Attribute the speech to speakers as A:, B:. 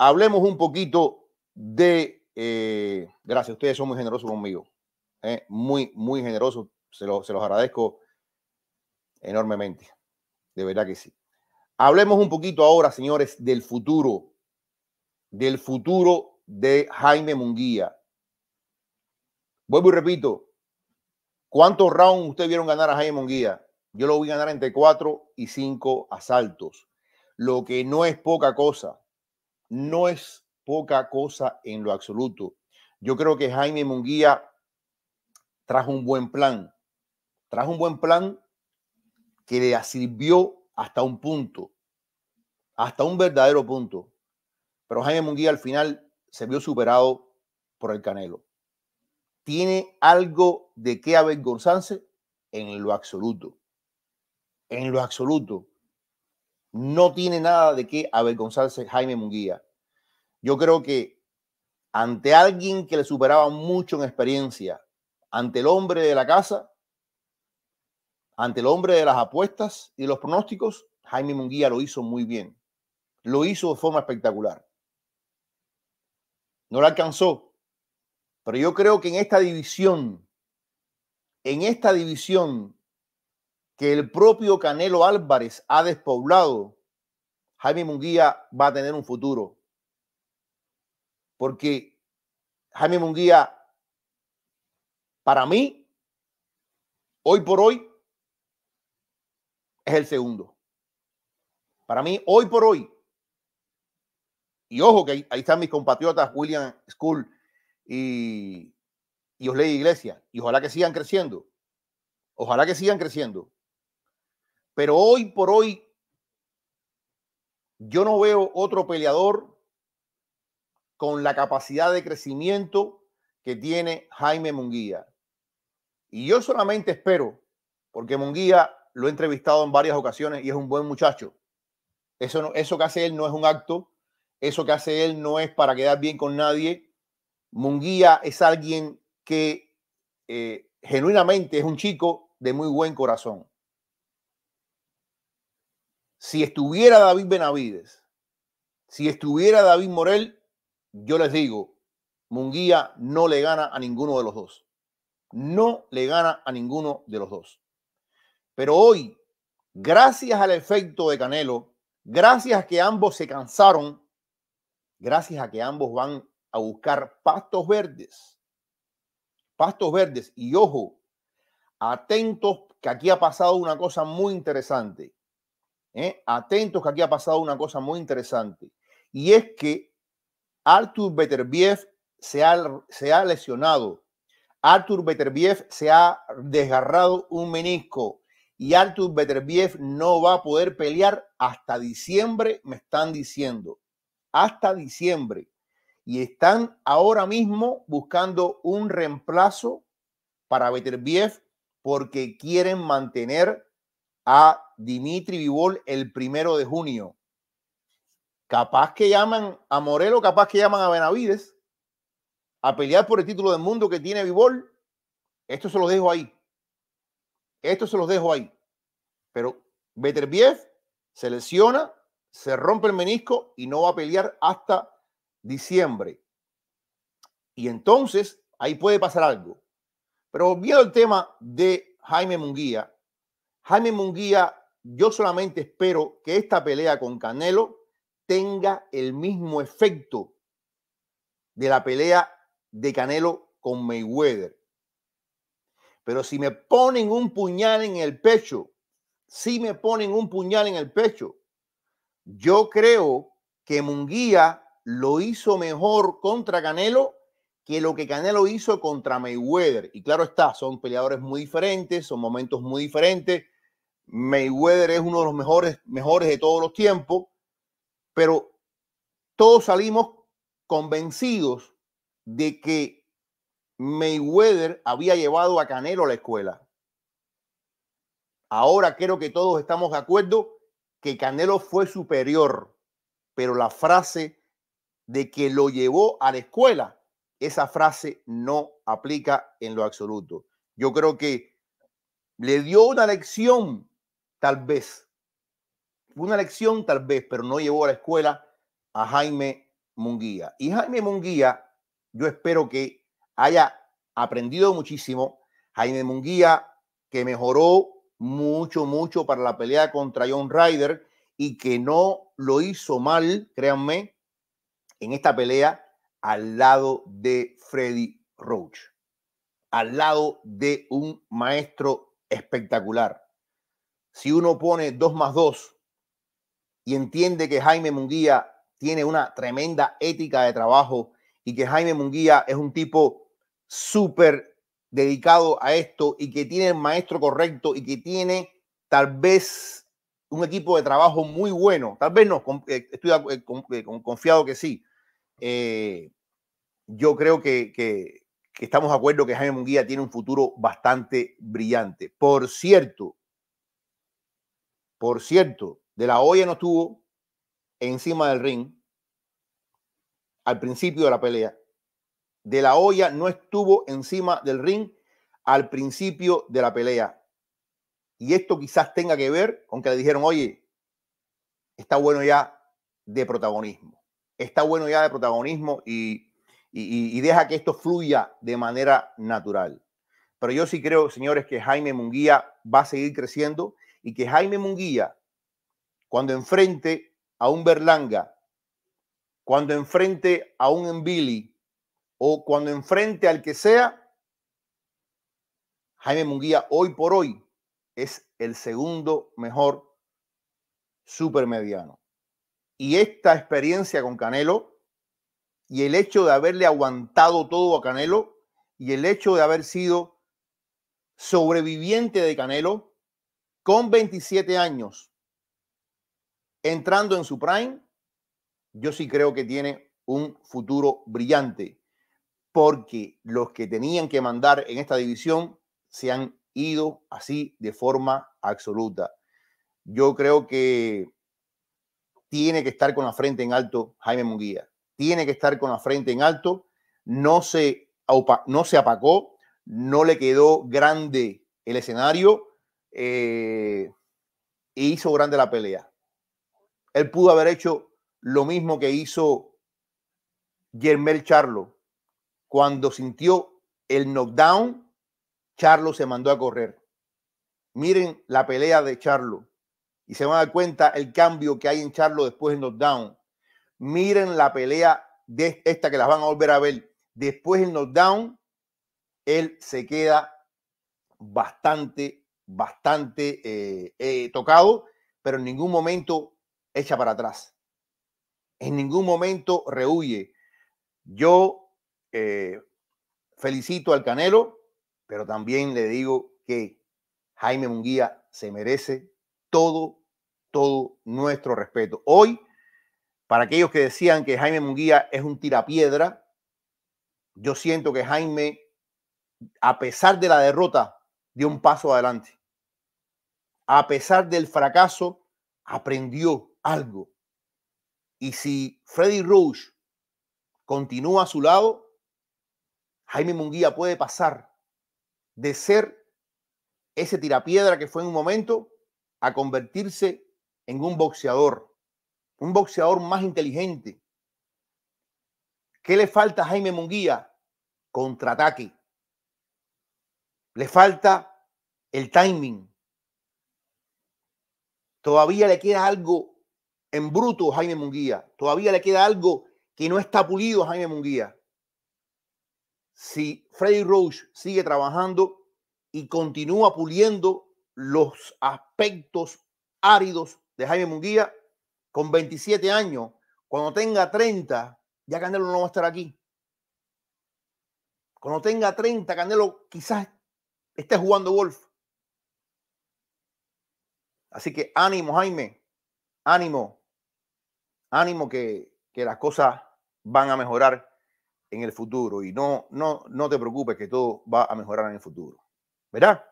A: hablemos un poquito de... Eh, gracias, ustedes son muy generosos conmigo. ¿eh? muy, muy generosos. Se, se los agradezco enormemente. De verdad que sí. Hablemos un poquito ahora, señores, del futuro. Del futuro de Jaime Munguía. Vuelvo y repito. ¿Cuántos rounds ustedes vieron ganar a Jaime Munguía? Yo lo vi ganar entre cuatro y 5 asaltos, lo que no es poca cosa no es poca cosa en lo absoluto. Yo creo que Jaime Munguía trajo un buen plan, trajo un buen plan que le sirvió hasta un punto, hasta un verdadero punto. Pero Jaime Munguía al final se vio superado por el Canelo. Tiene algo de qué avergonzarse en lo absoluto. En lo absoluto. No tiene nada de qué avergonzarse Jaime Munguía. Yo creo que ante alguien que le superaba mucho en experiencia, ante el hombre de la casa, ante el hombre de las apuestas y los pronósticos, Jaime Munguía lo hizo muy bien. Lo hizo de forma espectacular. No lo alcanzó. Pero yo creo que en esta división, en esta división que el propio Canelo Álvarez ha despoblado, Jaime Munguía va a tener un futuro. Porque Jaime Munguía, para mí, hoy por hoy, es el segundo. Para mí, hoy por hoy, y ojo que ahí, están mis compatriotas William School y, y Osley Iglesia. y ojalá que sigan creciendo. Ojalá que sigan creciendo. Pero hoy por hoy, yo no veo otro peleador con la capacidad de crecimiento que tiene Jaime Munguía. Y yo solamente espero, porque Munguía lo he entrevistado en varias ocasiones y es un buen muchacho. Eso, eso que hace él no es un acto, eso que hace él no es para quedar bien con nadie. Munguía es alguien que eh, genuinamente es un chico de muy buen corazón si estuviera David Benavides, si estuviera David Morel, yo les digo, Munguía no le gana a ninguno de los dos. No le gana a ninguno de los dos. Pero hoy, gracias al efecto de Canelo, gracias a que ambos se cansaron, gracias a que ambos van a buscar pastos verdes, pastos verdes, y ojo, atentos, que aquí ha pasado una cosa muy interesante. ¿eh? atentos que aquí ha pasado una cosa muy interesante. Y es que Artur Beterbiev se ha, se ha lesionado. Artur Beterbiev se ha desgarrado un menisco. Y Artur Beterbiev no va a poder pelear hasta diciembre, me están diciendo. Hasta diciembre. Y están ahora mismo buscando un reemplazo para Beterbiev porque quieren mantener a Dimitri Vivol el primero de junio. Capaz que llaman a Morelos, capaz que llaman a Benavides a pelear por el título del mundo que tiene Vivol. Esto se lo dejo ahí. Esto se los dejo ahí. Pero Beterbiev se lesiona, se rompe el menisco y no va a pelear hasta diciembre. Y entonces ahí puede pasar algo. Pero volviendo al tema de Jaime Munguía, Jaime Munguía yo solamente espero que esta pelea con Canelo tenga el mismo efecto de la pelea de Canelo con Mayweather. Pero si me ponen un puñal en el pecho, si me ponen un puñal en el pecho, yo creo que Munguía lo hizo mejor contra Canelo que lo que Canelo hizo contra Mayweather. Y claro está, son peleadores muy diferentes, son momentos muy diferentes, Mayweather es uno de los mejores, mejores de todos los tiempos, pero todos salimos convencidos de que Mayweather había llevado a Canelo a la escuela. Ahora creo que todos estamos de acuerdo que Canelo fue superior, pero la frase de que lo llevó a la escuela, esa frase no aplica en lo absoluto. Yo creo que le dio una lección Tal vez. Una lección, tal vez, pero no llevó a la escuela a Jaime Munguía. Y Jaime Munguía, yo espero que haya aprendido muchísimo. Jaime Munguía, que mejoró mucho, mucho para la pelea contra John Ryder y que no lo hizo mal, créanme, en esta pelea al lado de Freddy Roach, al lado de un maestro espectacular, si uno pone 2 más 2 y entiende que Jaime Munguía tiene una tremenda ética de trabajo y que Jaime Munguía es un tipo súper dedicado a esto y que tiene el maestro correcto y que tiene tal vez un equipo de trabajo muy bueno. Tal vez no, eh, estoy eh, eh, confiado que sí. yo creo que, que, estamos de acuerdo que Jaime Munguía tiene un futuro bastante brillante. Por cierto, por cierto, de la olla no estuvo encima del ring al principio de la pelea. De la olla no estuvo encima del ring al principio de la pelea. Y esto quizás tenga que ver con que le dijeron, oye, está bueno ya de protagonismo. Está bueno ya de protagonismo y, y deja que esto fluya de manera natural. Pero yo sí creo, señores, que Jaime Munguía va a seguir creciendo y que Jaime Munguía, cuando enfrente a un Berlanga, cuando enfrente a un Embili o cuando enfrente al que sea, Jaime Munguía hoy por hoy es el segundo mejor supermediano. Y esta experiencia con Canelo y el hecho de haberle aguantado todo a Canelo y el hecho de haber sido sobreviviente de Canelo con 27 años, entrando en su prime, yo sí creo que tiene un futuro brillante, porque los que tenían que mandar en esta división se han ido así de forma absoluta. Yo creo que tiene que estar con la frente en alto Jaime Munguía, tiene que estar con la frente en alto, no se, no se apacó, no le quedó grande el escenario, eh, e hizo grande la pelea. Él pudo haber hecho lo mismo que hizo Germel Charlo. Cuando sintió el knockdown, Charlo se mandó a correr. Miren la pelea de Charlo y se van a dar cuenta el cambio que hay en Charlo después del knockdown. Miren la pelea de esta que las van a volver a ver. Después del knockdown, él se queda bastante bastante eh, tocado, pero en ningún momento echa para atrás. En ningún momento rehuye. Yo eh, felicito al Canelo, pero también le digo que Jaime Munguía se merece todo, todo nuestro respeto. Hoy, para aquellos que decían que Jaime Munguía es un tirapiedra, yo siento que Jaime, a pesar de la derrota, dio un paso adelante a pesar del fracaso, aprendió algo. Y si Freddy Roach continúa a su lado, Jaime Munguía puede pasar de ser ese tirapiedra que fue en un momento a convertirse en un boxeador, un boxeador más inteligente. ¿Qué le falta a Jaime Munguía? Contraataque. Le falta el timing, Todavía le queda algo en bruto a Jaime Munguía. Todavía le queda algo que no está pulido a Jaime Munguía. Si Freddy Roach sigue trabajando y continúa puliendo los aspectos áridos de Jaime Munguía, con 27 años, cuando tenga 30, ya Canelo no va a estar aquí. Cuando tenga 30, Canelo quizás esté jugando golf. Así que ánimo, Jaime, ánimo, ánimo que, las cosas van a mejorar en el futuro y no, no, no te preocupes que todo va a mejorar en el futuro. ¿Verdad?